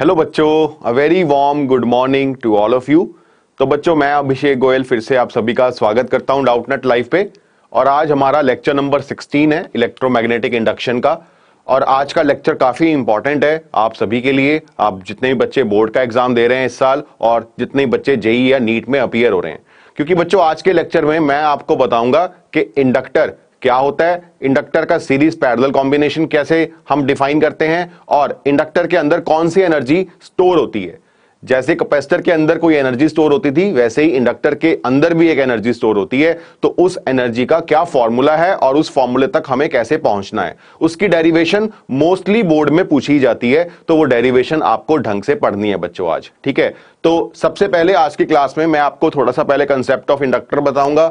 hello बच्चों a very warm good morning to all of you तो बच्चों मैं अभिषेक गोयल फिर से आप सभी का स्वागत करता हूं डाउटनेट लाइफ पे और आज हमारा लेक्चर नंबर 16 है इलेक्ट्रोमैग्नेटिक इंडक्शन का और आज का लेक्चर काफ़ी इंपॉर्टेंट है आप सभी के लिए आप जितने भी बच्चे बोर्ड का एग्जाम दे रहे हैं इस साल और जितने बच्चे जेई या नीट में अपियर हो रहे हैं क्योंकि बच्चों आज के लेक्चर में मैं आपको बताऊंगा कि इंडक्टर क्या होता है इंडक्टर का सीरीज पैरेलल कॉम्बिनेशन कैसे हम डिफाइन करते हैं और इंडक्टर के अंदर कौन सी एनर्जी स्टोर होती है जैसे कैपेसिटर के अंदर कोई एनर्जी स्टोर होती थी वैसे ही इंडक्टर के अंदर भी एक एनर्जी स्टोर होती है तो उस एनर्जी का क्या फॉर्मूला है और उस फॉर्मूले तक हमें कैसे पहुंचना है उसकी डेरिवेशन मोस्टली बोर्ड में पूछी जाती है तो वो डेरिवेशन आपको ढंग से पढ़नी है बच्चों आज ठीक है तो सबसे पहले आज की क्लास में मैं आपको थोड़ा सा पहले कंसेप्ट ऑफ इंडक्टर बताऊंगा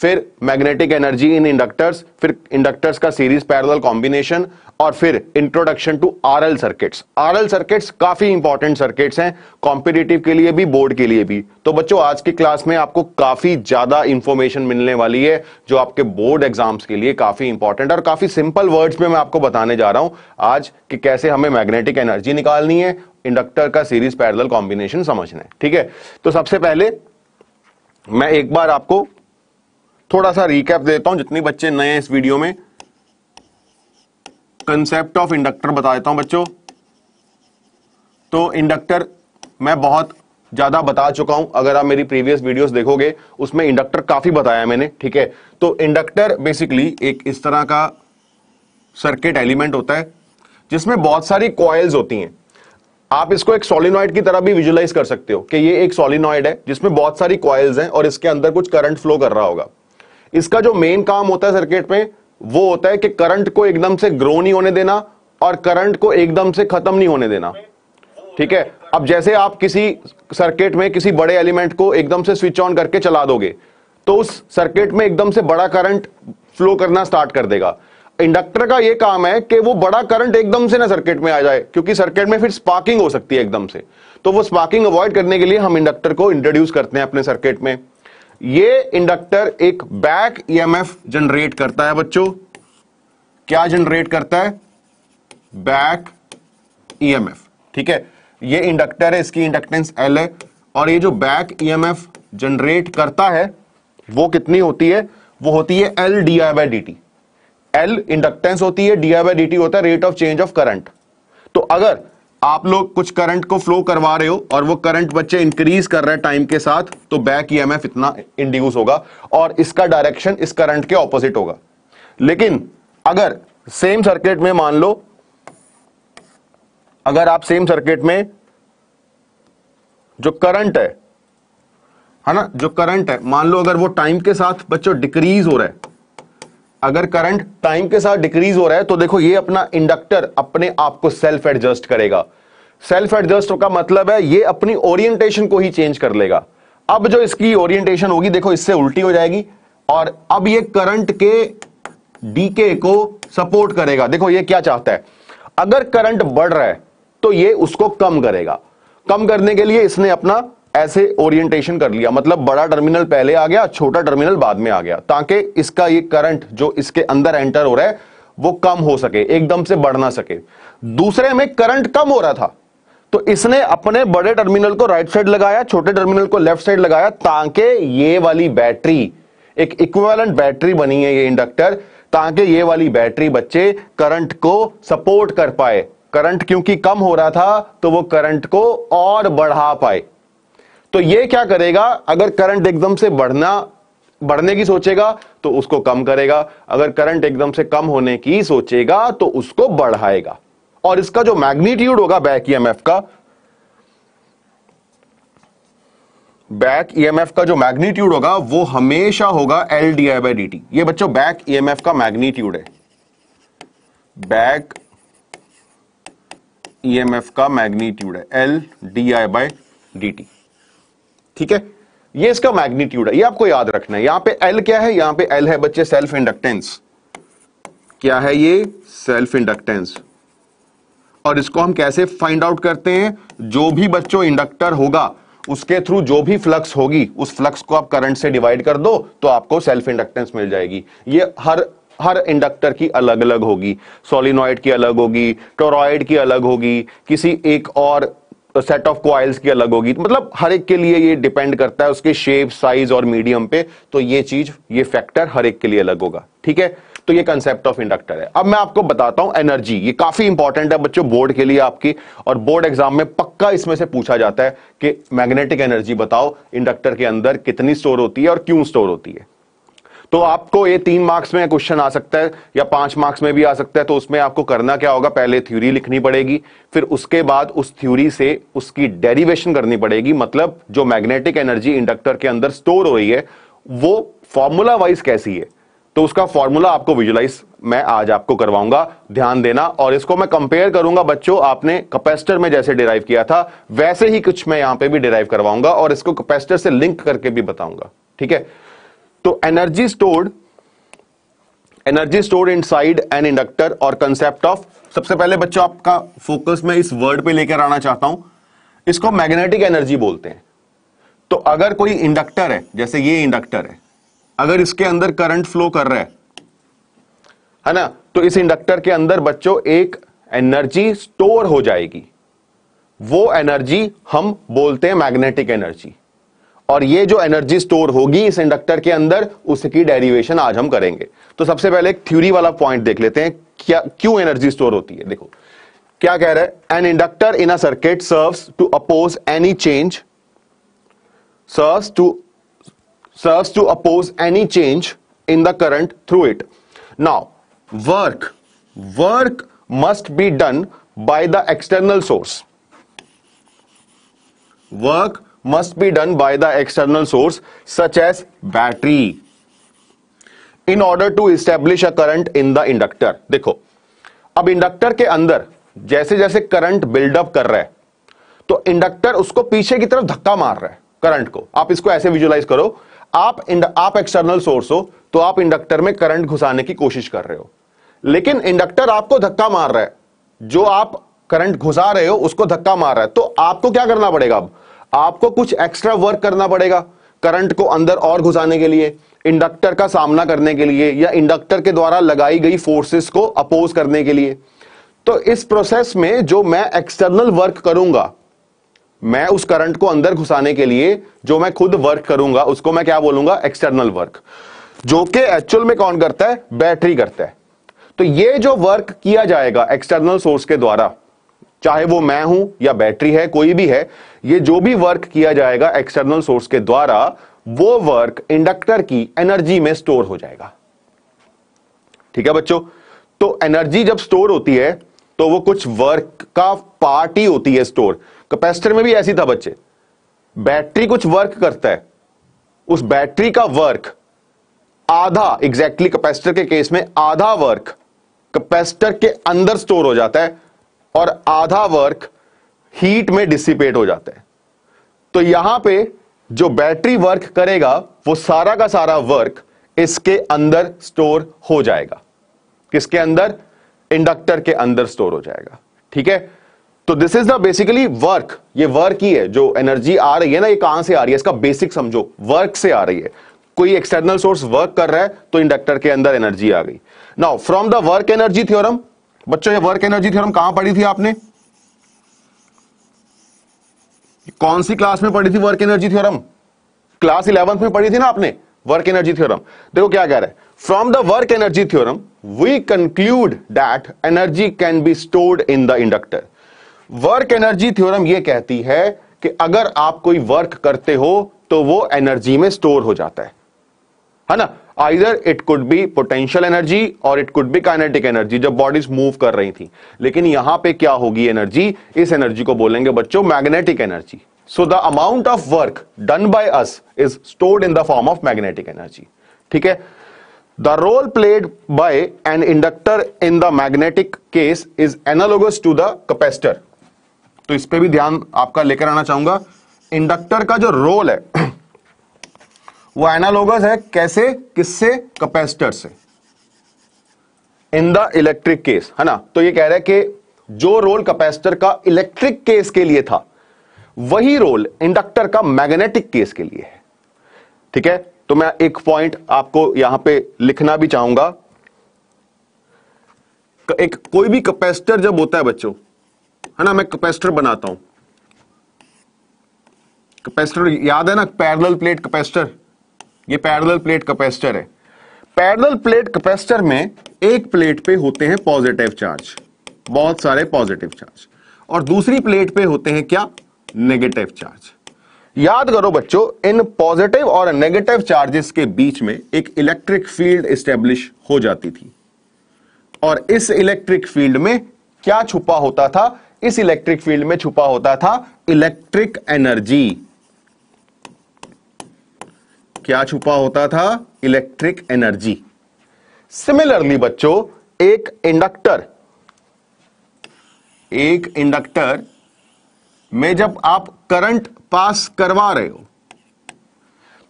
फिर मैग्नेटिक एनर्जी इन इंडक्टर्स फिर इंडक्टर्स का सीरीज पैरेलल कॉम्बिनेशन और फिर introduction to RL circuits RL circuits काफी इंपॉर्टेंट सर्किट्स हैं कॉम्पिटिटिव के लिए भी बोर्ड के लिए भी तो बच्चों आज की क्लास में आपको काफी ज्यादा इंफॉर्मेशन मिलने वाली है जो आपके बोर्ड एग्जाम्स के लिए काफी इंपॉर्टेंट और काफी सिंपल वर्ड्स में मैं आपको बताने जा रहा हूं आज कि कैसे हमें मैग्नेटिक एनर्जी निकालनी है इंडक्टर का सीरीज पैरल कॉम्बिनेशन समझना है ठीक है तो सबसे पहले मैं एक बार आपको थोड़ा सा रिकैप देता हूं जितने बच्चे नए हैं इस वीडियो में कंसेप्ट ऑफ इंडक्टर बता देता हूं बच्चों तो इंडक्टर मैं बहुत ज़्यादा बता चुका हूं अगर आप मेरी प्रीवियस वीडियोस देखोगे उसमें इंडक्टर काफ़ी बताया मैंने ठीक है तो इंडक्टर बेसिकली एक इस तरह का सर्किट एलिमेंट होता है जिसमें बहुत सारी कॉयल्स होती हैं आप इसको एक सोलिनॉइड की तरह भी विजुलाइज कर सकते हो कि ये एक सोलिनॉइड है जिसमें बहुत सारी कॉयल्स हैं और इसके अंदर कुछ करंट फ्लो कर रहा होगा इसका जो मेन काम होता है सर्किट में वो होता है कि करंट को एकदम से ग्रो नहीं होने देना और करंट को एकदम से खत्म नहीं होने देना ठीक है अब जैसे आप किसी सर्किट में किसी बड़े एलिमेंट को एकदम से स्विच ऑन करके चला दोगे तो उस सर्किट में एकदम से बड़ा करंट फ्लो करना स्टार्ट कर देगा इंडक्टर का यह काम है कि वो बड़ा करंट एकदम से ना सर्किट में आ जाए क्योंकि सर्किट में फिर स्पार्किंग हो सकती है एकदम से तो वो स्पार्किंग अवॉइड करने के लिए हम इंडक्टर को इंट्रोड्यूस करते हैं अपने सर्किट में ये इंडक्टर एक बैक ईएमएफ जनरेट करता है बच्चों क्या जनरेट करता है बैक ईएमएफ ठीक है ये इंडक्टर है इसकी इंडक्टेंस एल है और ये जो बैक ईएमएफ जनरेट करता है वो कितनी होती है वो होती है L D I by D T L inductance होती है D I by D T होता है rate of change of current तो अगर आप लोग कुछ करंट को फ्लो करवा रहे हो और वो करंट बच्चे इंक्रीज कर रहे हैं टाइम के साथ तो बैक ईएमएफ इतना इंड्यूस होगा और इसका डायरेक्शन इस करंट के ऑपोजिट होगा लेकिन अगर सेम सर्किट में मान लो अगर आप सेम सर्किट में जो करंट है है ना जो करंट है मान लो अगर वो टाइम के साथ बच्चों डिक्रीज हो रहा है अगर करंट टाइम के साथ डिक्रीज हो रहा है तो देखो ये अपना इंडक्टर अपने आप को सेल्फ एडजस्ट करेगा सेल्फ एडजस्ट का मतलब है ये अपनी ओरिएंटेशन को ही चेंज कर लेगा अब जो इसकी ओरिएंटेशन होगी देखो इससे उल्टी हो जाएगी और अब ये करंट के डीके को सपोर्ट करेगा देखो ये क्या चाहता है अगर करंट बढ़ रहा है तो ये उसको कम करेगा कम करने के लिए इसने अपना ऐसे ओरिएंटेशन कर लिया मतलब बड़ा टर्मिनल पहले आ गया छोटा टर्मिनल बाद में आ गया ताकि इसका ये करंट जो इसके अंदर एंटर हो रहा है वो कम हो सके एकदम से बढ़ ना सके दूसरे में करंट कम हो रहा था तो इसने अपने बड़े टर्मिनल को राइट साइड लगाया छोटे टर्मिनल को लेफ्ट साइड लगाया ताकि ये वाली बैटरी एक इक्विवेलेंट बैटरी बनी है ये इंडक्टर ताकि ये वाली बैटरी बच्चे करंट को सपोर्ट कर पाए करंट क्योंकि कम हो रहा था तो वो करंट को और बढ़ा पाए तो ये क्या करेगा अगर करंट एकदम से बढ़ना बढ़ने की सोचेगा तो उसको कम करेगा अगर करंट एकदम से कम होने की सोचेगा तो उसको बढ़ाएगा और इसका जो मैग्नीट्यूड होगा बैक ईएमएफ का बैक ईएमएफ का जो मैग्नीट्यूड होगा वो हमेशा होगा L D I by D ये बच्चों बैक ईएमएफ का मैग्नीट्यूड है बैक ईएमएफ का मैग्नीट्यूड है L D I by D T ठीक है ये इसका मैग्नीट्यूड है ये आपको याद रखना है यहां पे एल क्या है यहां पे एल है बच्चे सेल्फ इंडक्टेंस क्या है ये सेल्फ इंडक्टेंस और इसको हम कैसे फाइंड आउट करते हैं जो भी बच्चों इंडक्टर होगा उसके थ्रू जो भी फ्लक्स होगी उस फ्लक्स को आप करंट से डिवाइड कर दो तो आपको सेल्फ इंडक्टेंस मिल जाएगी ये हर हर इंडक्टर की अलग अलग होगी सोलिनॉइड की अलग होगी टोरॉइड की अलग होगी किसी एक और सेट ऑफ क्वाइल्स की अलग होगी तो मतलब हर एक के लिए ये डिपेंड करता है उसके शेप साइज और मीडियम पे तो ये चीज ये फैक्टर हर एक के लिए अलग होगा ठीक है तो ये कंसेप्ट ऑफ इंडक्टर है अब मैं आपको बताता हूं एनर्जी ये काफी इंपॉर्टेंट है बच्चों बोर्ड के लिए आपकी और बोर्ड एग्जाम में पक्का इसमें से पूछा जाता है कि मैग्नेटिक एनर्जी बताओ इंडक्टर के अंदर कितनी स्टोर होती है और क्यों स्टोर होती है तो आपको ये तीन मार्क्स में क्वेश्चन आ सकता है या पांच मार्क्स में भी आ सकता है तो उसमें आपको करना क्या होगा पहले थ्योरी लिखनी पड़ेगी फिर उसके बाद उस थ्योरी से उसकी डेरिवेशन करनी पड़ेगी मतलब जो मैग्नेटिक एनर्जी इंडक्टर के अंदर स्टोर हो रही है वो फॉर्मूला वाइज कैसी है तो उसका फॉर्मूला आपको विजुलाइज मैं आज आपको करवाऊंगा ध्यान देना और इसको मैं कंपेयर करूंगा बच्चों आपने कैपेसिटर में जैसे डिराइव किया था वैसे ही कुछ मैं यहां पे भी डिराइव करवाऊंगा और इसको कैपेसिटर से लिंक करके भी बताऊंगा ठीक है तो energy stored energy stored inside an inductor और कंसेप्ट ऑफ सबसे पहले बच्चों आपका फोकस में इस वर्ड पे लेकर आना चाहता हूं इसको मैग्नेटिक एनर्जी बोलते हैं तो अगर कोई इंडक्टर है जैसे ये इंडक्टर है अगर इसके अंदर करंट फ्लो कर रहा है है ना तो इस इंडक्टर के अंदर बच्चों एक एनर्जी स्टोर हो जाएगी वो एनर्जी हम बोलते हैं मैग्नेटिक एनर्जी और ये जो एनर्जी स्टोर होगी इस इंडक्टर के अंदर उसकी डेरिवेशन आज हम करेंगे तो सबसे पहले एक थ्यूरी वाला पॉइंट देख लेते हैं क्या क्यों एनर्जी स्टोर होती है देखो क्या कह रहे हैं an inductor in a circuit serves to oppose any change serves to serves to oppose any change in the current through it now work work must be done by the external source work must be done by the external source such as battery in order to establish a current in the inductor देखो अब inductor के अंदर जैसे जैसे current buildup कर रहा है तो इंडक्टर उसको पीछे की तरफ धक्का मार रहा है करंट को आप इसको ऐसे विजुलाइज करो आप आप एक्सटर्नल सोर्स हो तो आप इंडक्टर में करंट घुसाने की कोशिश कर रहे हो लेकिन इंडक्टर आपको धक्का मार रहा है जो आप करंट घुसा रहे हो उसको धक्का मार रहा है तो आपको क्या करना पड़ेगा अब आपको कुछ एक्स्ट्रा वर्क करना पड़ेगा करंट को अंदर और घुसाने के लिए इंडक्टर का सामना करने के लिए या इंडक्टर के द्वारा लगाई गई फोर्सेस को अपोज करने के लिए तो इस प्रोसेस में जो मैं एक्सटर्नल वर्क करूंगा मैं उस करंट को अंदर घुसाने के लिए जो मैं खुद वर्क करूंगा उसको मैं क्या बोलूंगा एक्सटर्नल वर्क जो कि एक्चुअल में कौन करता है बैटरी करता है तो ये जो वर्क किया जाएगा एक्सटर्नल सोर्स के द्वारा चाहे वो मैं हूं या बैटरी है कोई भी है ये जो भी वर्क किया जाएगा एक्सटर्नल सोर्स के द्वारा वो वर्क इंडक्टर की एनर्जी में स्टोर हो जाएगा ठीक है बच्चों तो एनर्जी जब स्टोर होती है तो वो कुछ वर्क का पार्ट ही होती है स्टोर कैपेसिटर में भी ऐसी था बच्चे बैटरी कुछ वर्क करता है उस बैटरी का वर्क आधा एग्जैक्टली exactly कैपेसिटर के केस में आधा वर्क कैपेसिटर के अंदर स्टोर हो जाता है और आधा वर्क हीट में डिसिपेट हो जाता है तो यहां पे जो बैटरी वर्क करेगा वो सारा का सारा वर्क इसके अंदर स्टोर हो जाएगा किसके अंदर इंडक्टर के अंदर स्टोर हो जाएगा ठीक है तो this is the basically work ये वर्क ही है जो एनर्जी आ रही है ना ये कहां से आ रही है इसका बेसिक समझो वर्क से आ रही है कोई एक्सटर्नल सोर्स वर्क कर रहा है तो इंडक्टर के अंदर एनर्जी आ गई now from the work energy theorem बच्चों ये वर्क एनर्जी थ्योरम कहां पढ़ी थी आपने कौन सी क्लास में पढ़ी थी work energy theorem class eleventh में पढ़ी थी ना आपने वर्क एनर्जी थ्योरम देखो क्या कह रहा है from the work energy theorem we conclude that energy can be stored in the inductor work energy theorem यह कहती है कि अगर आप कोई वर्क करते हो तो वो एनर्जी में स्टोर हो जाता है है ना either it could be potential energy और it could be kinetic energy जब बॉडीज मूव कर रही थी लेकिन यहां पे क्या होगी एनर्जी इस एनर्जी को बोलेंगे बच्चों magnetic energy so the amount of work done by us is stored in the form of magnetic energy ठीक है the role played by an inductor in the magnetic case is analogous to the capacitor तो इस पे भी ध्यान आपका लेकर आना चाहूंगा इंडक्टर का जो रोल है वो एनालोगस है कैसे किससे कैपेसिटर से इन द इलेक्ट्रिक केस है ना तो ये कह रहा है कि जो रोल कैपेसिटर का इलेक्ट्रिक केस के लिए था वही रोल इंडक्टर का मैग्नेटिक केस के लिए है ठीक है तो मैं एक पॉइंट आपको यहां पे लिखना भी चाहूंगा एक कोई भी कैपेसिटर जब होता है बच्चों है ना मैं कैपेसिटर बनाता हूं कैपेसिटर याद है ना पैरेलल प्लेट कैपेसिटर ये पैरेलल प्लेट कैपेसिटर है पैरेलल प्लेट कैपेसिटर में एक प्लेट पे होते हैं पॉजिटिव चार्ज बहुत सारे पॉजिटिव चार्ज और दूसरी प्लेट पे होते हैं क्या नेगेटिव चार्ज याद करो बच्चों इन पॉजिटिव और नेगेटिव चार्जेस के बीच में एक इलेक्ट्रिक फील्ड स्टेब्लिश हो जाती थी और इस इलेक्ट्रिक फील्ड में क्या छुपा होता था इस इलेक्ट्रिक फील्ड में छुपा होता था इलेक्ट्रिक एनर्जी क्या छुपा होता था इलेक्ट्रिक एनर्जी सिमिलरली बच्चों एक इंडक्टर एक इंडक्टर में जब आप करंट पास करवा रहे हो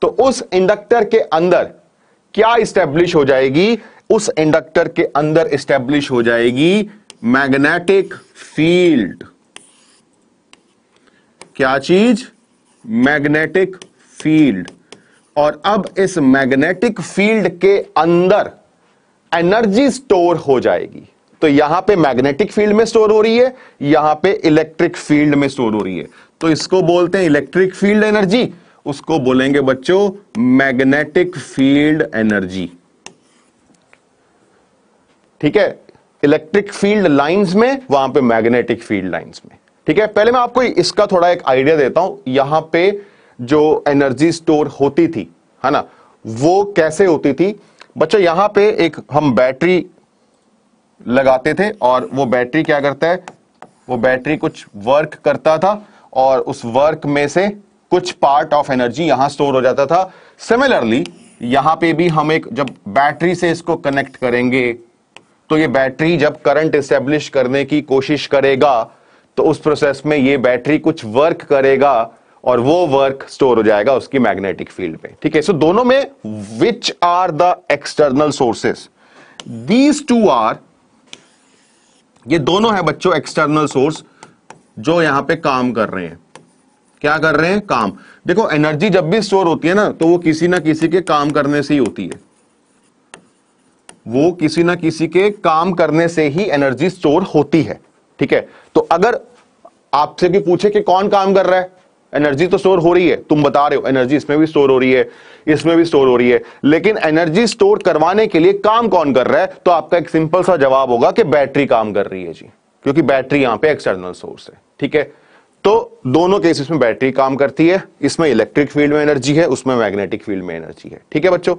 तो उस इंडक्टर के अंदर क्या स्टैब्लिश हो जाएगी उस इंडक्टर के अंदर स्टैब्लिश हो जाएगी मैग्नेटिक फील्ड क्या चीज मैग्नेटिक फील्ड और अब इस मैग्नेटिक फील्ड के अंदर एनर्जी स्टोर हो जाएगी तो यहां पे मैग्नेटिक फील्ड में स्टोर हो रही है यहां पे इलेक्ट्रिक फील्ड में स्टोर हो रही है तो इसको बोलते हैं इलेक्ट्रिक फील्ड एनर्जी उसको बोलेंगे बच्चों मैग्नेटिक फील्ड एनर्जी ठीक है इलेक्ट्रिक फील्ड लाइंस में वहां पे मैग्नेटिक फील्ड लाइंस में ठीक है पहले मैं आपको इसका थोड़ा एक आइडिया देता हूं यहां पर जो एनर्जी स्टोर होती थी है ना वो कैसे होती थी बच्चों यहां पे एक हम बैटरी लगाते थे और वो बैटरी क्या करता है वो बैटरी कुछ वर्क करता था और उस वर्क में से कुछ पार्ट ऑफ एनर्जी यहां स्टोर हो जाता था सिमिलरली यहां पे भी हम एक जब बैटरी से इसको कनेक्ट करेंगे तो ये बैटरी जब करंट स्टेब्लिश करने की कोशिश करेगा तो उस प्रोसेस में ये बैटरी कुछ वर्क करेगा और वो वर्क स्टोर हो जाएगा उसकी मैग्नेटिक फील्ड पे ठीक है सो दोनों में which are the external sources these two are ये दोनों है बच्चों एक्सटर्नल सोर्स जो यहां पे काम कर रहे हैं क्या कर रहे हैं काम देखो एनर्जी जब भी स्टोर होती है ना तो वो किसी ना किसी के काम करने से ही होती है वो किसी ना किसी के काम करने से ही एनर्जी स्टोर होती है ठीक है तो अगर आपसे भी पूछे कि कौन काम कर रहा है एनर्जी तो स्टोर हो रही है तुम बता रहे हो एनर्जी इसमें भी स्टोर हो रही है इसमें भी स्टोर हो रही है लेकिन एनर्जी स्टोर करवाने के लिए काम कौन कर रहा है तो आपका एक सिंपल सा जवाब होगा कि बैटरी काम कर रही है जी क्योंकि बैटरी यहां पे एक्सटर्नल सोर्स है ठीक है तो दोनों केसेस में बैटरी काम करती है इसमें इलेक्ट्रिक फील्ड में एनर्जी है उसमें मैग्नेटिक फील्ड में एनर्जी है ठीक है बच्चों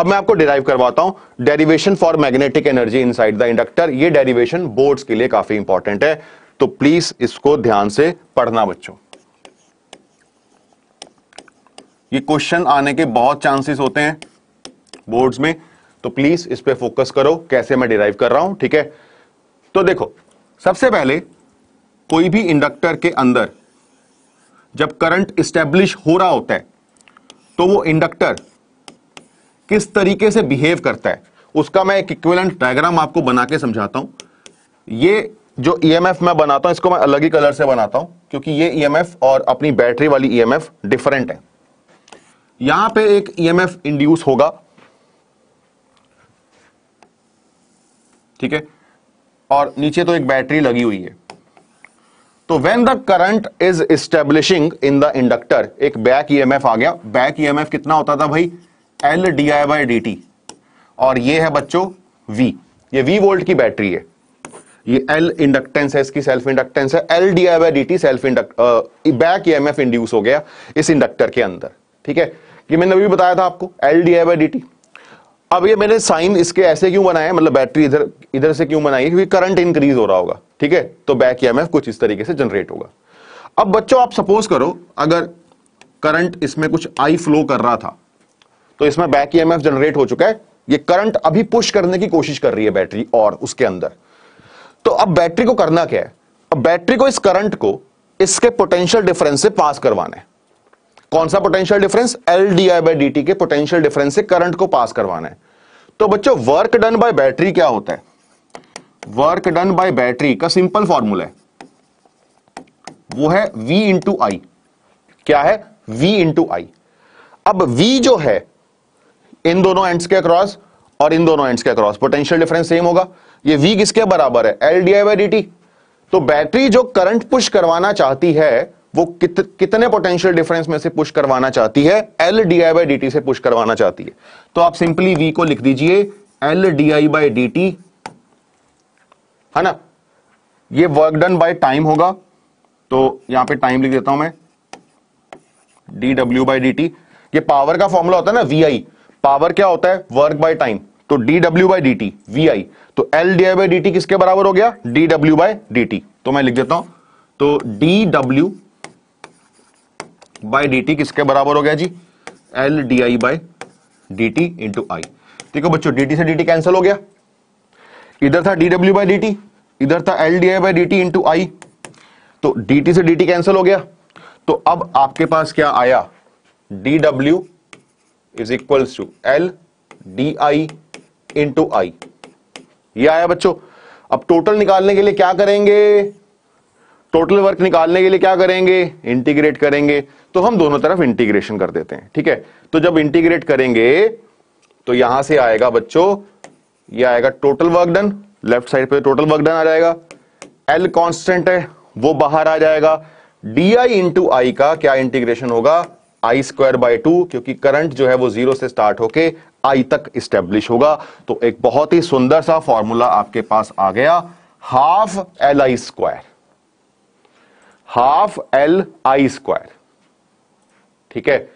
अब मैं आपको डिराइव करवाता हूं derivation for magnetic energy in the inductor ये डेरिवेशन बोर्ड्स के लिए काफी इंपॉर्टेंट है तो प्लीज इसको ध्यान से पढ़ना बच्चों ये क्वेश्चन आने के बहुत चांसेस होते हैं बोर्ड्स में तो प्लीज इस पे फोकस करो कैसे मैं डिराइव कर रहा हूं ठीक है तो देखो सबसे पहले कोई भी इंडक्टर के अंदर जब करंट स्टेब्लिश हो रहा होता है तो वो इंडक्टर किस तरीके से बिहेव करता है उसका मैं एक इक्विवेलेंट डायग्राम आपको बना के समझाता हूं ये जो ईएमएफ e मैं बनाता हूं इसको मैं अलग ही कलर से बनाता हूं क्योंकि ये ईएमएफ e और अपनी बैटरी वाली ईएमएफ e डिफरेंट है यहां पे एक ईएमएफ e इंड्यूस होगा ठीक है और नीचे तो एक बैटरी लगी हुई है तो when the current is establishing in the inductor एक बैक ईएमएफ e आ गया बैक ईएमएफ e कितना होता था भाई L D I by D T और ये है बच्चों वी ये वी वोल्ट की बैटरी है ये एल इंडक्टेंस है इसकी सेल्फ इंडक्टेंस है L D I by D T self induct back E M F induce हो गया इस इंडक्टर के अंदर ठीक है ये मैंने अभी बताया था आपको L D I by D T अब ये मैंने साइन इसके ऐसे क्यों बनाया मतलब बैटरी इधर इधर से क्यों बनाई क्योंकि करंट इंक्रीज हो रहा होगा ठीक है तो बैक ई कुछ इस तरीके से जनरेट होगा अब बच्चों आप सपोज करो अगर करंट इसमें कुछ आई फ्लो कर रहा था तो इसमें बैक ई जनरेट हो चुका है ये करंट अभी पुश करने की कोशिश कर रही है बैटरी और उसके अंदर तो अब बैटरी को करना क्या है अब बैटरी को इस करंट को इसके पोटेंशियल डिफरेंस से पास करवाना है कौन सा potential difference L D I by D T के पोटेंशियल डिफरेंस से करंट को पास करवाना है तो बच्चों वर्क डन बाय बैटरी क्या होता है वर्क डन बाय बैटरी का सिंपल फॉर्मूला है वो है V इंटू आई क्या है V इंटू आई अब V जो है इन दोनों एंड्स के अक्रॉस और इन दोनों एंड्स के अक्रॉस पोटेंशियल डिफरेंस सेम होगा ये V किसके बराबर है L D I by D T तो बैटरी जो करंट पुश करवाना चाहती है वो कित, कितने पोटेंशियल डिफरेंस में से पुश करवाना चाहती है L D I by D T से पुश करवाना चाहती है तो आप सिंपली वी को लिख दीजिए L D I by D T है ना ये वर्क डन बाय टाइम होगा तो यहां पे टाइम लिख देता हूं मैं D W by D T ये पावर का फॉर्मूला होता है ना वी आई पावर क्या होता है वर्क बाय टाइम तो D W by D T V I तो L D I by D T किसके बराबर हो गया D W by D T तो मैं लिख देता हूं तो D W by D T किसके बराबर हो गया जी L D I by D T into I ठीक है बच्चों डी टी से डी टी कैंसिल हो गया इधर था D W by D T इधर था L D I by D T into I तो डी टी से डी टी कैंसिल हो गया तो अब आपके पास क्या आया D W is equal to L D I into I ये आया बच्चों अब टोटल निकालने के लिए क्या करेंगे टोटल वर्क निकालने के लिए क्या करेंगे इंटीग्रेट करेंगे तो हम दोनों तरफ इंटीग्रेशन कर देते हैं ठीक है तो जब इंटीग्रेट करेंगे तो यहां से आएगा बच्चों ये आएगा total work done left side पे टोटल वर्क डन आ जाएगा एल कांस्टेंट है वो बाहर आ जाएगा डी आई इंटू आई का क्या इंटीग्रेशन होगा आई स्क्वायर बाई टू क्योंकि करंट जो है वो जीरो से स्टार्ट होके आई तक स्टेब्लिश होगा तो एक बहुत ही सुंदर सा फॉर्मूला आपके पास आ गया half L I square half L I square ठीक है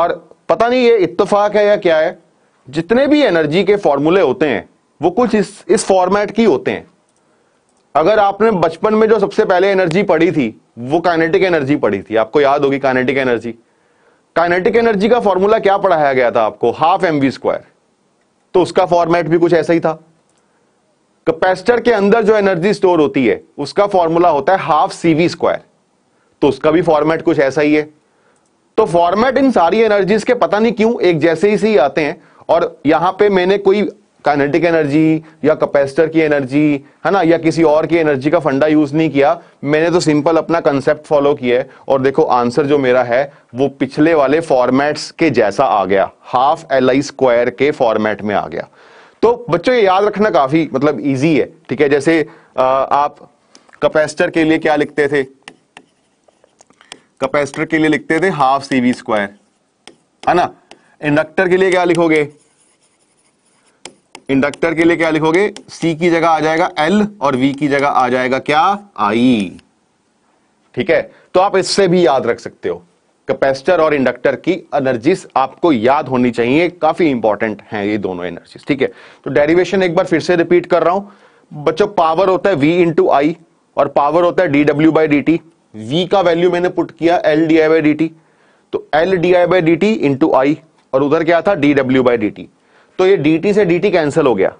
और पता नहीं ये इतफाक है या क्या है जितने भी एनर्जी के फॉर्मूले होते हैं वो कुछ इस इस फॉर्मेट की होते हैं अगर आपने बचपन में जो सबसे पहले एनर्जी पढ़ी थी वो काइनेटिक एनर्जी पढ़ी थी आपको याद होगी काइनेटिक एनर्जी काइनेटिक एनर्जी का फॉर्मूला क्या पढ़ाया गया था आपको हाफ एम वी स्क्वायर तो उसका फॉर्मेट भी कुछ ऐसा ही था कैपेसिटर के अंदर जो एनर्जी स्टोर होती है उसका फॉर्मूला होता है हाफ सीवी स्क्वायर तो उसका भी फॉर्मेट कुछ ऐसा ही है तो फॉर्मेट इन सारी एनर्जीज के पता नहीं क्यों एक जैसे ही से ही आते हैं और यहां पे मैंने कोई काइनेटिक एनर्जी या कैपेसिटर की एनर्जी है ना या किसी और की एनर्जी का फंडा यूज नहीं किया मैंने तो सिंपल अपना कंसेप्ट फॉलो किया है और देखो आंसर जो मेरा है वो पिछले वाले फॉर्मेट्स के जैसा आ गया हाफ एल आई स्क्वायर के फॉर्मेट में आ गया तो बच्चों ये याद रखना काफी मतलब इजी है ठीक है जैसे आ, आप कैपेसिटर के लिए क्या लिखते थे कैपेसिटर के लिए लिखते थे हाफ सीवी स्क्वायर है ना इंडक्टर के लिए क्या लिखोगे इंडक्टर के लिए क्या लिखोगे सी की जगह आ जाएगा एल और वी की जगह आ जाएगा क्या आई ठीक है तो आप इससे भी याद रख सकते हो कैपेसिटर और इंडक्टर की एनर्जीज आपको याद होनी चाहिए काफी इंपॉर्टेंट हैं ये दोनों एनर्जीज ठीक है तो डेरिवेशन एक बार फिर से रिपीट कर रहा हूं बच्चों पावर होता है वी इंटू आई और पावर होता है D W by D T V का वैल्यू मैंने पुट किया L D I by D T तो L D I by D T into I और उधर क्या था D W by D T तो ये डी टी से डी टी कैंसिल हो गया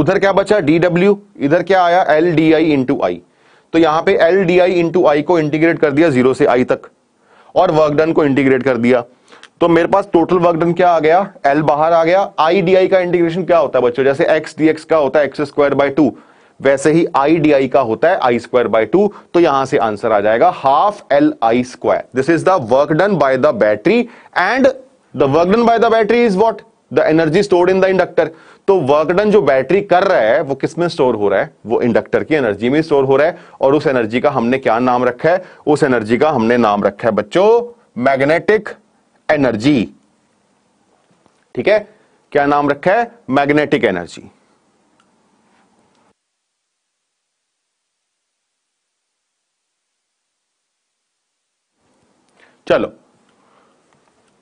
उधर क्या बचा डी डब्ल्यू इधर क्या आया L D I into I तो यहां पे L D I into I को इंटीग्रेट कर दिया जीरो से आई तक और वर्क डन को इंटीग्रेट कर दिया तो मेरे पास टोटल वर्क डन क्या आ गया एल बाहर आ गया आई डी आई का इंटीग्रेशन क्या होता है बच्चों जैसे एक्स डी एक्स का होता है एक्स स्क्वायर बाई टू वैसे ही आई डी आई का होता है आई स्क्वायर बाई टू तो यहां से आंसर आ जाएगा half L I square this is the work done by the battery and the work done by the battery is what the energy stored in the inductor तो work done जो battery कर रहा है वो किस में स्टोर हो रहा है वो इंडक्टर की एनर्जी में स्टोर हो रहा है और उस एनर्जी का हमने क्या नाम रखा है उस एनर्जी का हमने नाम रखा है बच्चों मैग्नेटिक एनर्जी ठीक है क्या नाम रखा है मैग्नेटिक एनर्जी चलो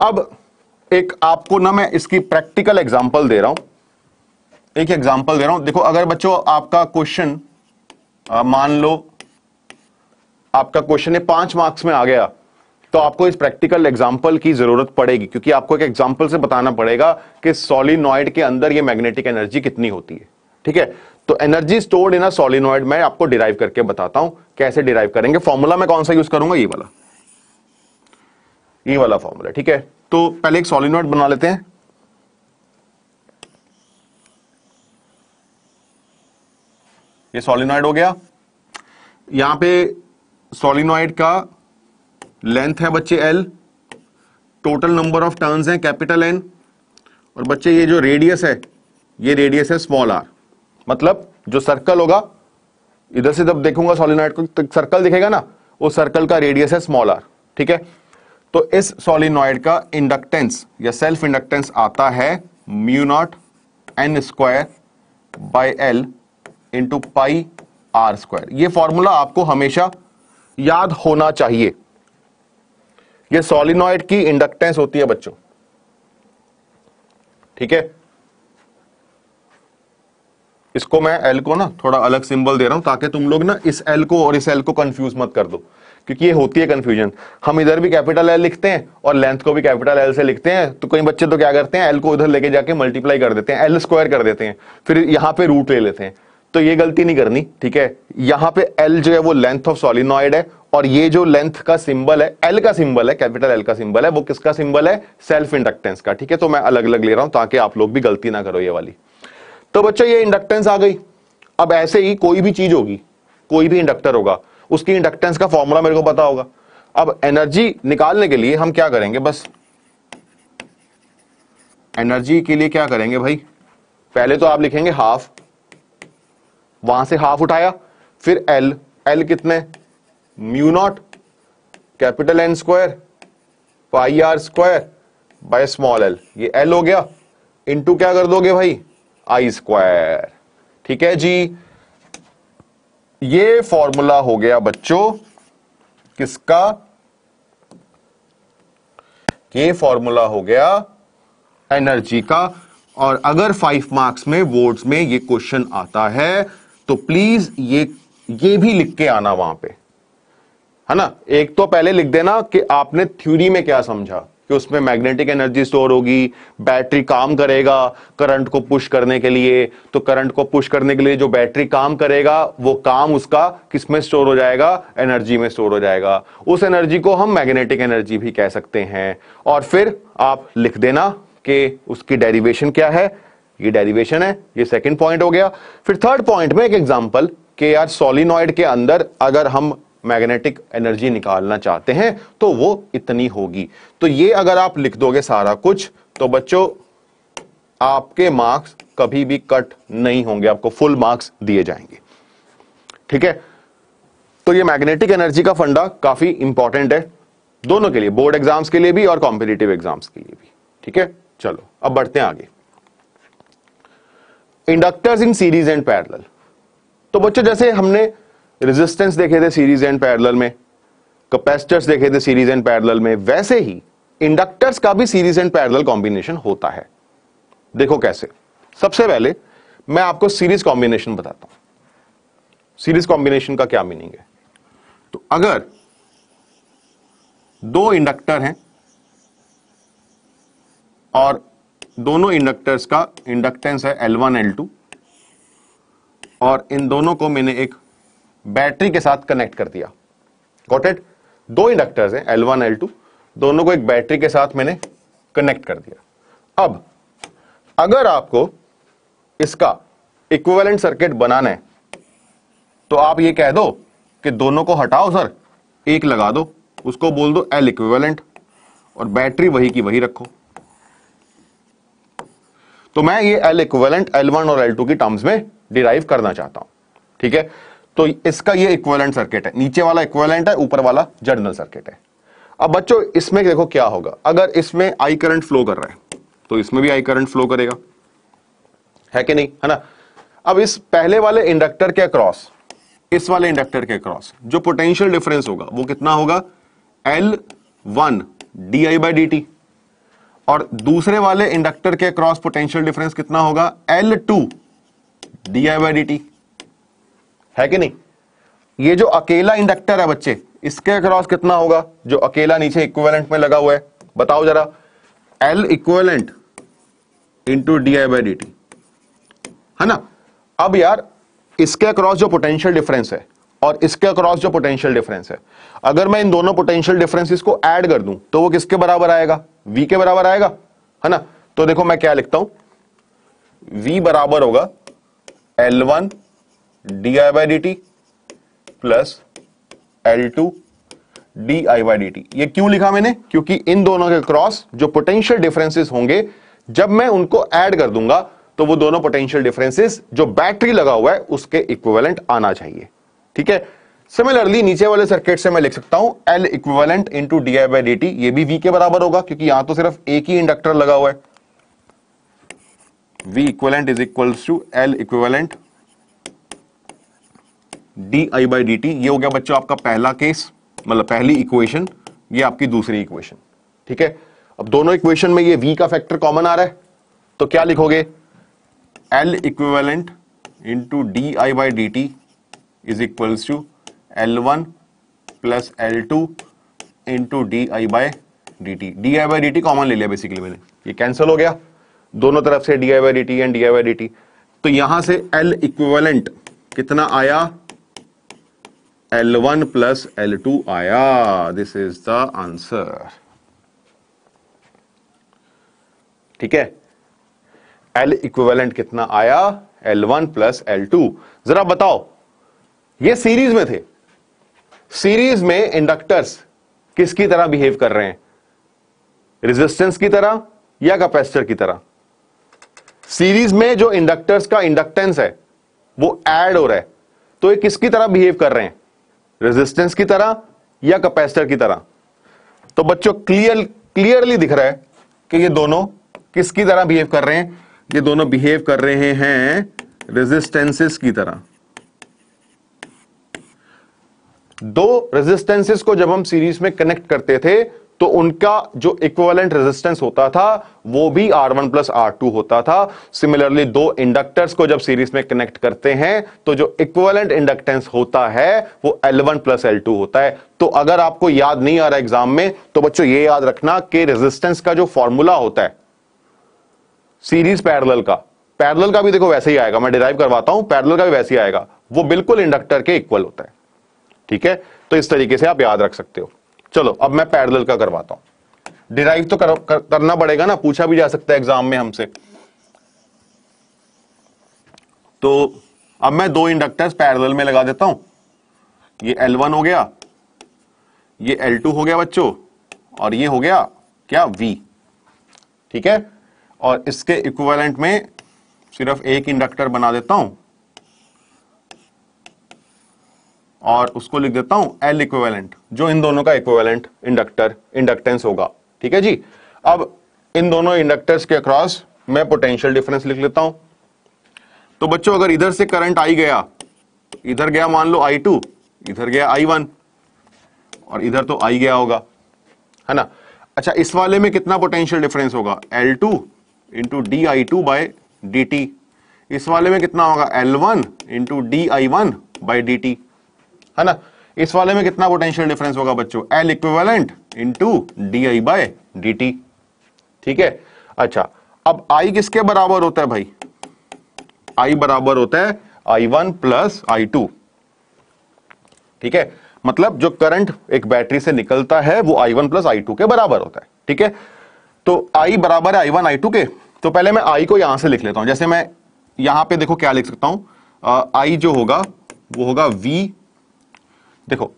अब एक आपको ना मैं इसकी प्रैक्टिकल एग्जांपल दे रहा हूं एक एग्जांपल दे रहा हूं देखो अगर बच्चों आपका क्वेश्चन मान लो आपका क्वेश्चन है पांच मार्क्स में आ गया तो आपको इस प्रैक्टिकल एग्जाम्पल की जरूरत पड़ेगी क्योंकि आपको एक एग्जाम्पल से बताना पड़ेगा कि सोलिनॉइड के अंदर ये मैग्नेटिक एनर्जी कितनी होती है ठीक है तो एनर्जी स्टोर्ड इन अ मैं आपको डिराइव करके बताता हूं कैसे डिराइव करेंगे फॉर्मूला में कौन सा यूज करूंगा ये वाला ये वाला फॉर्मूला ठीक है तो पहले एक सोलिनॉइड बना लेते हैं ये सोलिनॉइड हो गया यहां पे सोलिनॉइड का लेंथ है बच्चे L total number of turns हैं कैपिटल एन और बच्चे ये जो रेडियस है ये रेडियस है स्मॉल आर मतलब जो सर्कल होगा इधर से जब देखूंगा सोलिनॉइड को तो सर्कल दिखेगा ना उस सर्कल का रेडियस है स्मॉल आर ठीक है तो इस सोलिनॉइड का इंडक्टेंस या सेल्फ इंडक्टेंस आता है mu naught N square by L into pi R square ये फॉर्मूला आपको हमेशा याद होना चाहिए ये सोलिनॉइड की इंडक्टेंस होती है बच्चों ठीक है इसको मैं एल को ना थोड़ा अलग सिंबल दे रहा हूं ताकि तुम लोग ना इस एल को और इस एल को कंफ्यूज मत कर दो क्योंकि ये होती है कंफ्यूजन हम इधर भी कैपिटल एल लिखते हैं और लेंथ को भी कैपिटल एल से लिखते हैं तो कई बच्चे तो क्या करते हैं एल को उधर लेके जाके मल्टीप्लाई कर देते हैं एल स्क्वायर कर देते हैं फिर यहां पे रूट ले लेते हैं तो ये गलती नहीं करनी ठीक है यहां पे एल जो है वो लेंथ ऑफ सोलिनॉइड है और ये जो लेंथ का सिंबल है एल का सिंबल है कैपिटल एल का सिंबल है वो किसका सिंबल है सेल्फ इंडक्टेंस का ठीक है तो मैं अलग अलग ले रहा हूं ताकि आप लोग भी गलती ना करो ये वाली तो बच्चों ये इंडक्टेंस आ गई अब ऐसे ही कोई भी चीज होगी कोई भी इंडक्टर होगा उसकी इंडक्टेंस का फॉर्मूला मेरे को पता होगा अब एनर्जी निकालने के लिए हम क्या करेंगे बस एनर्जी के लिए क्या करेंगे भाई पहले तो आप लिखेंगे हाफ वहां से हाफ उठाया फिर एल एल कितने mu naught capital N square pi R square by small L ये एल हो गया इनटू क्या कर दोगे भाई आई स्क्वायर ठीक है जी ये फॉर्मूला हो गया बच्चों किसका ये फॉर्मूला हो गया एनर्जी का और अगर फाइव मार्क्स में वोट्स में ये क्वेश्चन आता है तो प्लीज ये ये भी लिख के आना वहां पे है ना एक तो पहले लिख देना कि आपने थ्योरी में क्या समझा कि उसमें मैग्नेटिक एनर्जी स्टोर होगी बैटरी काम करेगा करंट को पुश करने के लिए तो करंट को पुश करने के लिए जो बैटरी काम करेगा वो काम उसका किस में स्टोर हो जाएगा एनर्जी में स्टोर हो जाएगा उस एनर्जी को हम मैग्नेटिक एनर्जी भी कह सकते हैं और फिर आप लिख देना कि उसकी डेरिवेशन क्या है ये डेरिवेशन है ये सेकंड पॉइंट हो गया फिर थर्ड पॉइंट में एक एग्जांपल कि यार सोलिनॉइड के अंदर अगर हम मैग्नेटिक एनर्जी निकालना चाहते हैं तो वो इतनी होगी तो ये अगर आप लिख दोगे सारा कुछ तो बच्चों आपके मार्क्स कभी भी कट नहीं होंगे आपको फुल मार्क्स दिए जाएंगे ठीक है तो ये मैग्नेटिक एनर्जी का फंडा काफी इंपॉर्टेंट है दोनों के लिए बोर्ड एग्जाम्स के लिए भी और कॉम्पिटेटिव एग्जाम्स के लिए भी ठीक है चलो अब बढ़ते हैं आगे inductors in series and parallel तो बच्चों जैसे हमने रेजिस्टेंस देखे थे सीरीज एंड पैरेलल में कैपेसिटर्स देखे थे सीरीज एंड पैरेलल में वैसे ही इंडक्टर्स का भी सीरीज एंड पैरेलल कॉम्बिनेशन होता है देखो कैसे सबसे पहले मैं आपको सीरीज कॉम्बिनेशन बताता हूं सीरीज कॉम्बिनेशन का क्या मीनिंग है तो अगर दो इंडक्टर हैं और दोनों इंडक्टर्स का इंडक्टेंस है L1 L2 और इन दोनों को मैंने एक बैटरी के साथ कनेक्ट कर दिया गॉट इट दो इंडक्टर्स हैं L1 L2 दोनों को एक बैटरी के साथ मैंने कनेक्ट कर दिया अब अगर आपको इसका इक्विवेलेंट सर्किट बनाना है तो आप ये कह दो कि दोनों को हटाओ सर एक लगा दो उसको बोल दो एल इक्विवेलेंट और बैटरी वही की वही रखो तो मैं ये एल इक्वेलेंट एल वन और एल टू की टर्म्स में डिराइव करना चाहता हूं ठीक है तो इसका ये इक्वेलेंट सर्किट है नीचे वाला इक्वेलेंट है ऊपर वाला जर्नल सर्किट है अब बच्चों इसमें देखो क्या होगा अगर इसमें आई करंट फ्लो कर रहा है तो इसमें भी आई करंट फ्लो करेगा है कि नहीं है ना अब इस पहले वाले इंडक्टर के अक्रॉस इस वाले इंडक्टर के अक्रॉस जो पोटेंशियल डिफरेंस होगा वो कितना होगा L one D I by D T और दूसरे वाले इंडक्टर के क्रॉस पोटेंशियल डिफरेंस कितना होगा L two D I by D T है कि नहीं ये जो अकेला इंडक्टर है बच्चे इसके क्रॉस कितना होगा जो अकेला नीचे इक्विवेलेंट में लगा हुआ है बताओ जरा L equivalent into D I by D T है ना अब यार इसके क्रॉस जो पोटेंशियल डिफरेंस है और इसके क्रॉस जो पोटेंशियल डिफरेंस है अगर मैं इन दोनों पोटेंशियल डिफरेंसेस को ऐड कर दूं तो वो किसके बराबर आएगा v के बराबर आएगा है ना तो देखो मैं क्या लिखता हूं वी बराबर होगा L one D I by D T plus L two D I by D T ये क्यों लिखा मैंने क्योंकि इन दोनों के क्रॉस जो पोटेंशियल डिफरेंसेस होंगे जब मैं उनको ऐड कर दूंगा तो वो दोनों पोटेंशियल डिफरेंसेस जो बैटरी लगा हुआ है उसके इक्विवेलेंट आना चाहिए ठीक है सिमिलरली नीचे वाले सर्किट से मैं लिख सकता हूं L equivalent to D I by D T ये भी वी के बराबर होगा क्योंकि यहां तो सिर्फ एक ही इंडक्टर लगा हुआ है V equivalent is equal to L equivalent D I by D T ये हो गया बच्चों आपका पहला केस मतलब पहली इक्वेशन ये आपकी दूसरी इक्वेशन ठीक है अब दोनों इक्वेशन में ये वी का फैक्टर कॉमन आ रहा है तो क्या लिखोगे L equivalent into D I by D T is equals to L one plus L two into D I by D T D I by D T common ले लिया basically मैंने ये cancel हो गया दोनों तरफ से D I by D T and D I by D T तो यहां से एल इक्विवेलेंट कितना आया L one plus L two आया दिस इज द आंसर ठीक है एल इक्विवेलेंट कितना आया L one plus L two जरा बताओ ये सीरीज में थे सीरीज में इंडक्टर्स किसकी तरह बिहेव कर रहे हैं रेजिस्टेंस की तरह या कैपेसिटर की तरह सीरीज में जो इंडक्टर्स का इंडक्टेंस है वो ऐड हो रहा है तो ये किसकी तरह बिहेव कर रहे हैं रेजिस्टेंस की तरह या कैपेसिटर की तरह तो बच्चों क्लियर क्लियरली दिख रहा है कि ये दोनों किसकी तरह बिहेव कर रहे हैं ये दोनों बिहेव कर रहे हैं रेजिस्टेंसेस की तरह दो रेजिस्टेंसेस को जब हम सीरीज में कनेक्ट करते थे तो उनका जो इक्विवेलेंट रेजिस्टेंस होता था वो भी R1 वन प्लस आर होता था सिमिलरली दो इंडक्टर्स को जब सीरीज में कनेक्ट करते हैं तो जो इक्विवेलेंट इंडक्टेंस होता है वो L1 वन प्लस एल होता है तो अगर आपको याद नहीं आ रहा एग्जाम में तो बच्चों ये याद रखना कि रेजिस्टेंस का जो फॉर्मूला होता है सीरीज पैरल का पैरल का भी देखो वैसे ही आएगा मैं डिराइव करवाता हूं पैरल का भी वैसे ही आएगा वो बिल्कुल इंडक्टर के इक्वल होता है ठीक है तो इस तरीके से आप याद रख सकते हो चलो अब मैं पैरेलल का करवाता हूं डिराइव तो कर, कर, करना पड़ेगा ना पूछा भी जा सकता है एग्जाम में हमसे तो अब मैं दो इंडक्टर्स पैरेलल में लगा देता हूं ये L1 हो गया ये L2 हो गया बच्चों और ये हो गया क्या V ठीक है और इसके इक्विवेलेंट में सिर्फ एक इंडक्टर बना देता हूं और उसको लिख देता हूं एल इक्विवेलेंट जो इन दोनों का इक्विवेलेंट इंडक्टर इंडक्टेंस होगा ठीक है जी अब इन दोनों इंडक्टर्स के अक्रॉस मैं पोटेंशियल डिफरेंस लिख लेता हूं तो बच्चों अगर इधर से करंट आई गया इधर गया मान लो आई टू इधर गया आई वन और इधर तो आई गया होगा है ना अच्छा इस वाले में कितना पोटेंशियल डिफरेंस होगा L two into D I two by D T इस वाले में कितना होगा L one into D I one by D T है ना इस वाले में कितना पोटेंशियल डिफरेंस होगा बच्चों L equivalent into D I by D T ठीक है अच्छा अब आई किसके बराबर होता है भाई आई बराबर होता है I one plus I two ठीक है मतलब जो करंट एक बैटरी से निकलता है वो I one plus I two के बराबर होता है ठीक है तो आई बराबर है आई वन आई टू के तो पहले मैं आई को यहां से लिख लेता हूं जैसे मैं यहां पे देखो क्या लिख सकता हूं आई जो होगा वो होगा वी देखो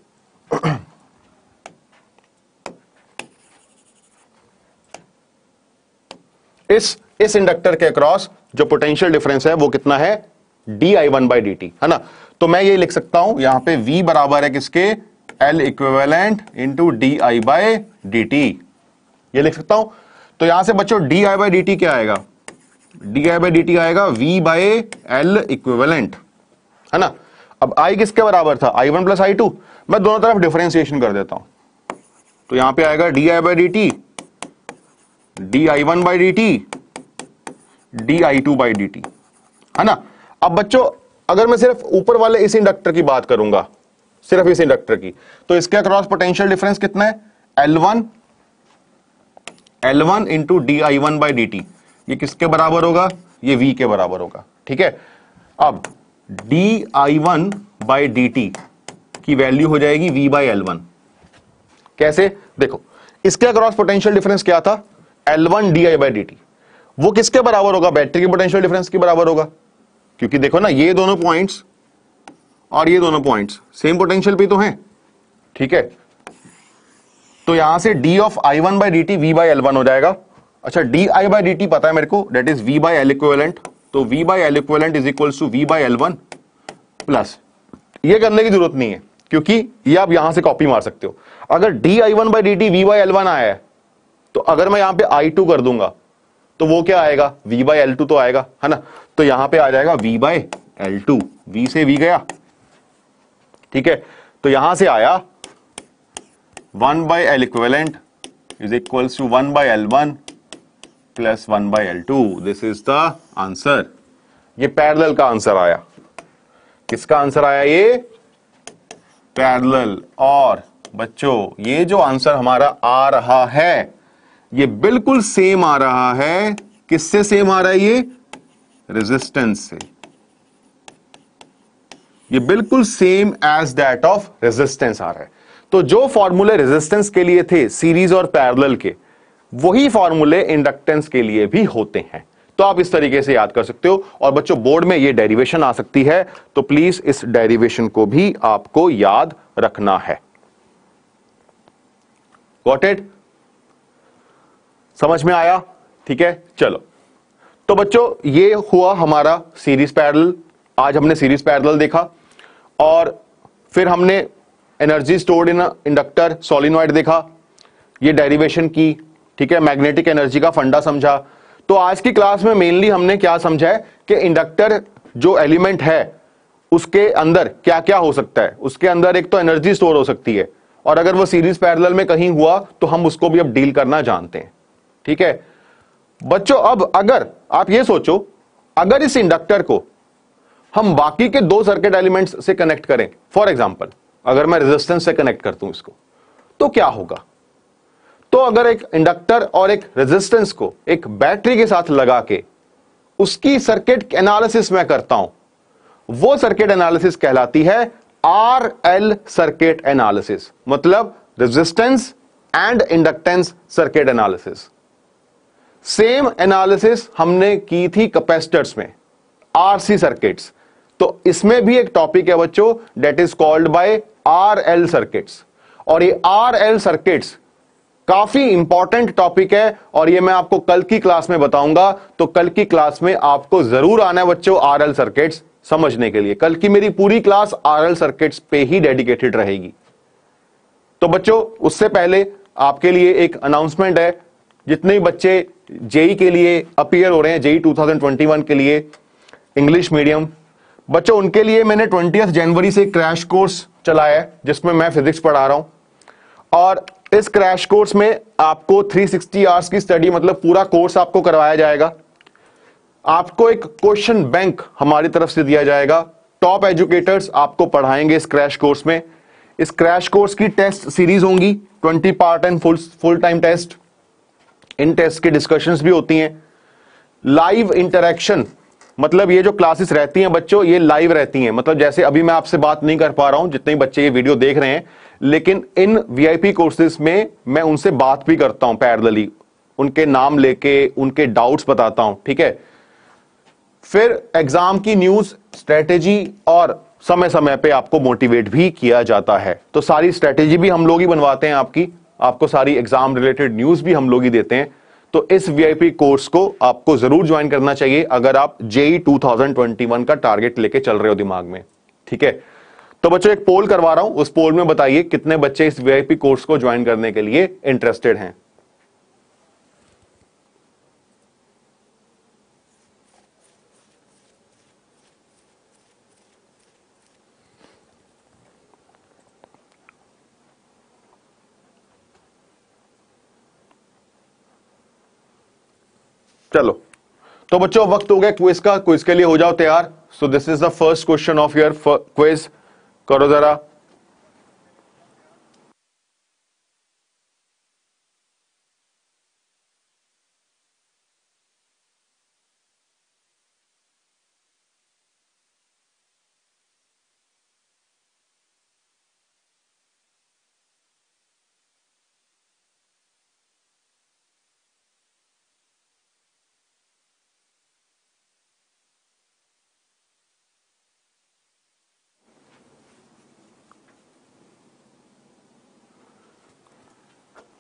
इस इस इंडक्टर के अक्रॉस जो पोटेंशियल डिफरेंस है वो कितना है D I one by D T है ना तो मैं ये लिख सकता हूं यहां पे V बराबर है किसके L equivalent into D I by D T ये लिख सकता हूं तो यहां से बच्चों D I by D T क्या आएगा D I by D T आएगा V बाई एल इक्विवेलेंट है ना अब आई किसके बराबर था I one plus I two मैं दोनों तरफ डिफरेंशिएशन कर देता हूं तो यहां पे आएगा D I by D T D I one by D T D I two by D T है ना अब बच्चों अगर मैं सिर्फ ऊपर वाले इस इंडक्टर की बात करूंगा सिर्फ इस इंडक्टर की तो इसके अक्रॉस पोटेंशियल डिफरेंस कितना है L one L one into D I one by D T ये किसके बराबर होगा ये वी के बराबर होगा ठीक है अब D I one by D T की वैल्यू हो जाएगी वी बाई एल वन कैसे देखो इसके अक्रॉस पोटेंशियल डिफरेंस क्या था L one D I by D T वो किसके बराबर होगा बैटरी के पोटेंशियल डिफरेंस के बराबर होगा क्योंकि देखो ना ये दोनों पॉइंट्स और ये दोनों पॉइंट्स सेम पोटेंशियल पे तो हैं ठीक है तो यहां से D of I one by D T V by L one हो जाएगा अच्छा D I by D T पता है मेरे को that is V by L equivalent तो V by L equivalent is equal to V by L one plus ये करने की जरूरत नहीं है क्योंकि ये आप यहां से कॉपी मार सकते हो अगर D I one by D T V by L one आया है तो अगर मैं यहां पे आई टू कर दूंगा तो वो क्या आएगा V बाई एल टू तो आएगा है ना तो यहां पे आ जाएगा V by L two V से V गया ठीक है तो यहां से आया one by L equivalent is equal to one by L one plus one by L two this is the answer ये पैरेलल का आंसर आया किसका आंसर आया ये पैरेलल और बच्चों ये जो आंसर हमारा आ रहा है ये बिल्कुल सेम आ रहा है किससे सेम आ रहा है ये रेजिस्टेंस से ये बिल्कुल same as that of resistance आ रहा है तो जो फॉर्मूले रेजिस्टेंस के लिए थे सीरीज और पैरेलल के वही फॉर्मूले इंडक्टेंस के लिए भी होते हैं तो आप इस तरीके से याद कर सकते हो और बच्चों बोर्ड में ये डेरिवेशन आ सकती है तो प्लीज इस डेरिवेशन को भी आपको याद रखना है वॉट इट समझ में आया ठीक है चलो तो बच्चों ये हुआ हमारा सीरीज पैरल आज हमने सीरीज पैरल देखा और फिर हमने energy stored in inductor solenoid देखा ये डेरिवेशन की ठीक है मैग्नेटिक एनर्जी का फंडा समझा तो आज की क्लास में मेनली हमने क्या समझा है कि इंडक्टर जो एलिमेंट है उसके अंदर क्या क्या हो सकता है उसके अंदर एक तो एनर्जी स्टोर हो सकती है और अगर वो सीरीज पैरेलल में कहीं हुआ तो हम उसको भी अब डील करना जानते हैं ठीक है बच्चों अब अगर आप ये सोचो अगर इस इंडक्टर को हम बाकी के दो सर्किट एलिमेंट्स से कनेक्ट करें फॉर एग्जाम्पल अगर मैं रेजिस्टेंस से कनेक्ट करता हूं इसको तो क्या होगा तो अगर एक इंडक्टर और एक रेजिस्टेंस को एक बैटरी के साथ लगा के उसकी सर्किट एनालिसिस मैं करता हूं वो सर्किट एनालिसिस कहलाती है आर एल सर्किट एनालिसिस मतलब resistance and inductance circuit analysis same analysis हमने की थी कैपेसिटर्स में आरसी सर्किट्स तो इसमें भी एक टॉपिक है बच्चों that is called by R L circuits और ये आर एल सर्किट्स काफी इंपॉर्टेंट टॉपिक है और ये मैं आपको कल की क्लास में बताऊंगा तो कल की क्लास में आपको जरूर आना है बच्चों आरएल सर्किट्स समझने के लिए कल की मेरी पूरी क्लास आरएल सर्किट्स पे ही डेडिकेटेड रहेगी तो बच्चों उससे पहले आपके लिए एक अनाउंसमेंट है जितने भी बच्चे जेई e के लिए अपियर हो रहे हैं जेई 2021 e के लिए इंग्लिश मीडियम बच्चों उनके लिए मैंने ट्वेंटी जनवरी से क्रैश कोर्स चलाया है जिसमें मैं फिजिक्स पढ़ा रहा हूं और इस क्रैश कोर्स में आपको 360 आवर्स की स्टडी मतलब पूरा कोर्स आपको करवाया जाएगा आपको एक क्वेश्चन बैंक हमारी तरफ से दिया जाएगा टॉप एजुकेटर्स आपको पढ़ाएंगे इस क्रैश कोर्स में इस क्रैश कोर्स की टेस्ट सीरीज होंगी 20 part and full full time test इन टेस्ट की डिस्कशंस भी होती हैं लाइव इंटरेक्शन मतलब ये जो क्लासेस रहती हैं बच्चों ये लाइव रहती हैं मतलब जैसे अभी मैं आपसे बात नहीं कर पा रहा हूं जितने बच्चे ये वीडियो देख रहे हैं लेकिन इन वीआईपी कोर्सेज में मैं उनसे बात भी करता हूं पैरदली उनके नाम लेके उनके डाउट्स बताता हूं ठीक है फिर एग्जाम की न्यूज स्ट्रेटेजी और समय समय पे आपको मोटिवेट भी किया जाता है तो सारी स्ट्रेटेजी भी हम लोग ही बनवाते हैं आपकी आपको सारी एग्जाम रिलेटेड न्यूज भी हम लोग ही देते हैं तो इस वीआईपी कोर्स को आपको जरूर ज्वाइन करना चाहिए अगर आप जेई 2021 e का टारगेट लेके चल रहे हो दिमाग में ठीक है तो बच्चों एक पोल करवा रहा हूं उस पोल में बताइए कितने बच्चे इस वीआईपी कोर्स को ज्वाइन करने के लिए इंटरेस्टेड हैं चलो तो बच्चों वक्त हो गया क्विज का क्विज के लिए हो जाओ तैयार so this is the first question of your quiz करो जरा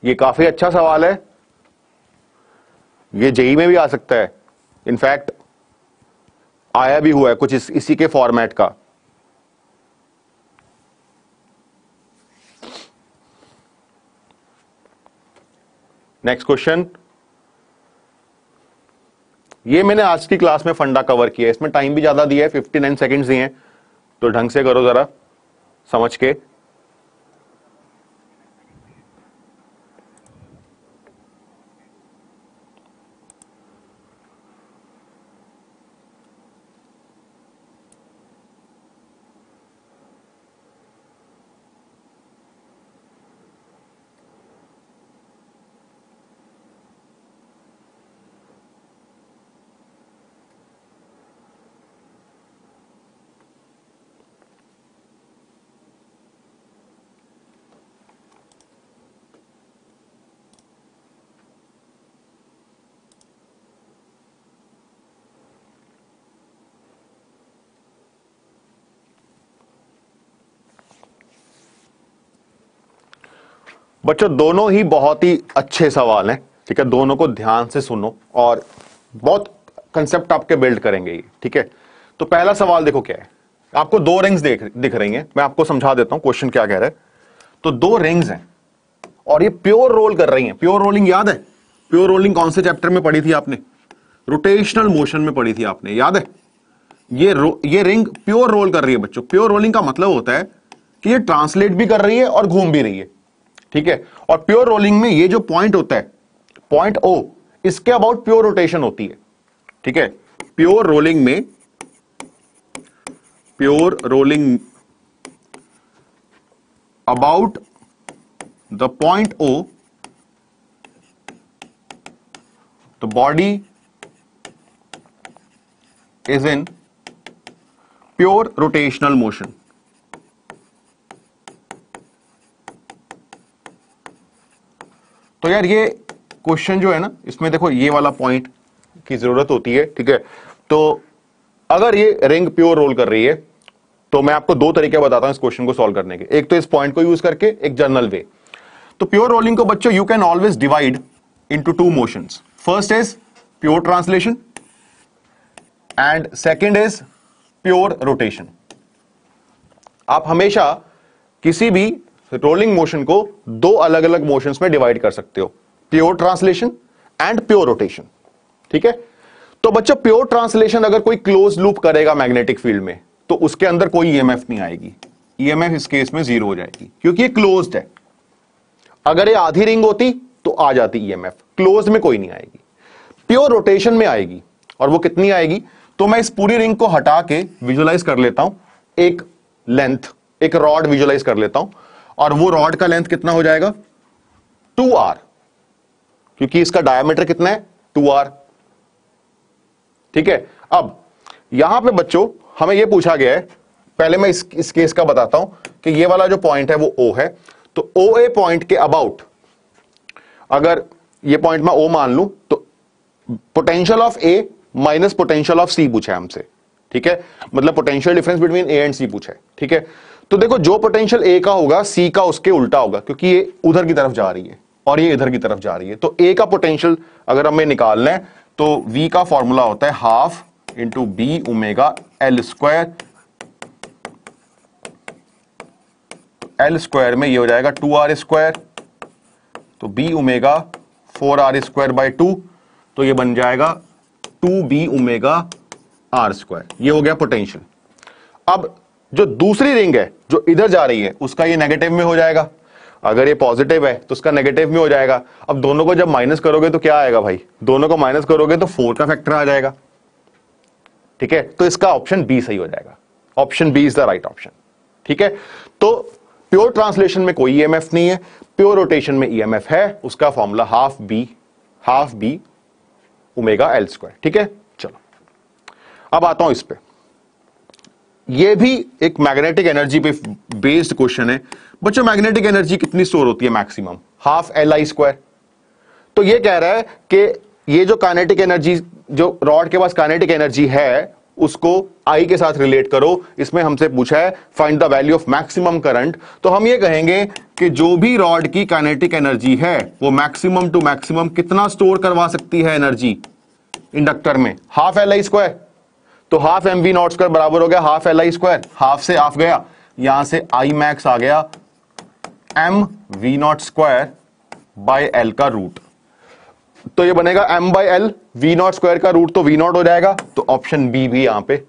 ये काफी अच्छा सवाल है ये जेई में भी आ सकता है इनफैक्ट आया भी हुआ है कुछ इस, इसी के फॉर्मेट का नेक्स्ट क्वेश्चन ये मैंने आज की क्लास में फंडा कवर किया इसमें टाइम भी ज्यादा दिया है 59 सेकंड्स दिए हैं तो ढंग से करो जरा समझ के बच्चों दोनों ही बहुत ही अच्छे सवाल हैं ठीक है दोनों को ध्यान से सुनो और बहुत कंसेप्ट आपके बिल्ड करेंगे ये ठीक है तो पहला सवाल देखो क्या है आपको दो रिंग्स देख दिख रही हैं मैं आपको समझा देता हूं क्वेश्चन क्या कह रहा है तो दो रिंग्स हैं और ये प्योर रोल कर रही हैं प्योर रोलिंग याद है प्योर रोलिंग कौन से चैप्टर में पढ़ी थी आपने रोटेशनल मोशन में पढ़ी थी आपने याद है ये रो, ये रिंग प्योर रोल कर रही है बच्चों प्योर रोलिंग का मतलब होता है कि ये ट्रांसलेट भी कर रही है और घूम भी रही है ठीक है और प्योर रोलिंग में ये जो पॉइंट होता है पॉइंट ओ इसके अबाउट प्योर रोटेशन होती है ठीक है प्योर रोलिंग में pure rolling about the point O the body is in pure rotational motion तो यार ये क्वेश्चन जो है ना इसमें देखो ये वाला पॉइंट की जरूरत होती है ठीक है तो अगर ये रिंग प्योर रोल कर रही है तो मैं आपको दो तरीके बताता हूं इस क्वेश्चन को सॉल्व करने के एक तो इस पॉइंट को यूज करके एक जनरल वे तो प्योर रोलिंग को बच्चों you can always divide into two motion first is pure translation and second is pure rotation आप हमेशा किसी भी रोलिंग मोशन को दो अलग अलग मोशन में डिवाइड कर सकते हो pure translation and pure rotation ठीक है तो बच्चों प्योर ट्रांसलेशन अगर कोई क्लोज लूप करेगा मैग्नेटिक फील्ड में तो उसके अंदर कोई ईएमएफ नहीं आएगी ईएमएफ इस केस में जीरो हो जाएगी क्योंकि ये क्लोज्ड है अगर ये आधी रिंग होती तो आ जाती ईएमएफ क्लोज में कोई नहीं आएगी प्योर रोटेशन में आएगी और वो कितनी आएगी तो मैं इस पूरी रिंग को हटा के विजुलाइज कर लेता हूं एक लेंथ एक रॉड विजुलाइज कर लेता हूं और वो रॉड का लेंथ कितना हो जाएगा टू आर क्योंकि इसका डायमीटर कितना है टू आर ठीक है अब यहां पे बच्चों हमें यह पूछा गया है पहले मैं इस, इस केस का बताता हूं कि ये वाला जो पॉइंट है वो ओ है तो ओ ए पॉइंट के अबाउट अगर ये पॉइंट मैं ओ मान लू तो potential of A minus potential of C पूछा है हमसे ठीक है मतलब potential difference between A and C पूछा है ठीक है तो देखो जो पोटेंशियल ए का होगा सी का उसके उल्टा होगा क्योंकि ये उधर की तरफ जा रही है और ये इधर की तरफ जा रही है तो ए का पोटेंशियल अगर हमें निकालना है तो वी का फॉर्मूला होता है half into B omega L square L square में ये हो जाएगा टू आर स्क्वायर तो B omega four R square by two तो ये बन जाएगा two B omega R square ये हो गया पोटेंशियल अब जो दूसरी रिंग है जो इधर जा रही है उसका ये नेगेटिव में हो जाएगा अगर ये पॉजिटिव है तो उसका नेगेटिव में हो जाएगा अब दोनों को जब माइनस करोगे तो क्या आएगा भाई दोनों को माइनस करोगे तो फोर का फैक्टर आ जाएगा ठीक है तो इसका ऑप्शन बी सही हो जाएगा option B is the right option ठीक है तो प्योर ट्रांसलेशन में कोई ईएमएफ e नहीं है प्योर रोटेशन में ईएमएफ e है उसका formula half B half B omega L square ठीक है चलो अब आता हूं इस पर ये भी एक मैग्नेटिक एनर्जी पे बेस्ड क्वेश्चन है बच्चों मैग्नेटिक एनर्जी कितनी स्टोर होती है maximum half L I square तो ये कह रहा है कि ये जो काइनेटिक एनर्जी जो रॉड के पास काइनेटिक एनर्जी है उसको आई के साथ रिलेट करो इसमें हमसे पूछा है find the value of maximum current तो हम ये कहेंगे कि जो भी रॉड की काइनेटिक एनर्जी है वो मैक्सिमम टू मैक्सिमम कितना स्टोर करवा सकती है एनर्जी इंडक्टर में हाफ एल आई स्क्वायर तो half M B not square बराबर हो गया half L I square half से हाफ गया यहां से आई मैक्स आ गया M V not square by L का रूट तो ये बनेगा M by L V not square का रूट तो वी नॉट हो जाएगा तो ऑप्शन बी भी यहां पे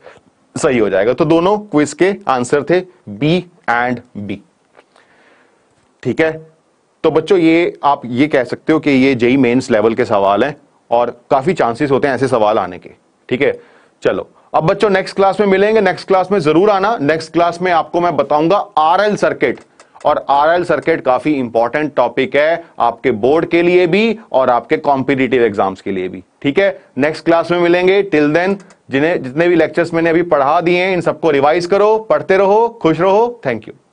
सही हो जाएगा तो दोनों क्विज के आंसर थे बी एंड बी ठीक है तो बच्चों ये आप ये कह सकते हो कि ये जेई मेंस लेवल के सवाल हैं और काफी चांसेस होते हैं ऐसे सवाल आने के ठीक है चलो अब बच्चों नेक्स्ट क्लास में मिलेंगे नेक्स्ट क्लास में जरूर आना नेक्स्ट क्लास में आपको मैं बताऊंगा आरएल सर्किट और आरएल सर्किट काफी इंपॉर्टेंट टॉपिक है आपके बोर्ड के लिए भी और आपके कॉम्पिटिटिव एग्जाम्स के लिए भी ठीक है नेक्स्ट क्लास में मिलेंगे टिल देन जिन्हें जितने भी लेक्चर्स मैंने अभी पढ़ा दिए हैं इन सबको रिवाइज करो पढ़ते रहो खुश रहो थैंक यू